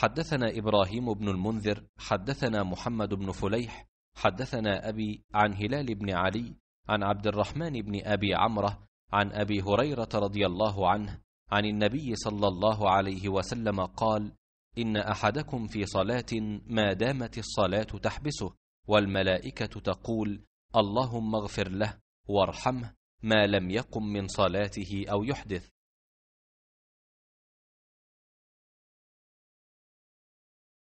حدثنا إبراهيم بن المنذر حدثنا محمد بن فليح حدثنا أبي عن هلال بن علي عن عبد الرحمن بن أبي عمرة عن أبي هريرة رضي الله عنه عن النبي صلى الله عليه وسلم قال إن أحدكم في صلاة ما دامت الصلاة تحبسه والملائكة تقول اللهم اغفر له وارحمه ما لم يقم من صلاته أو يحدث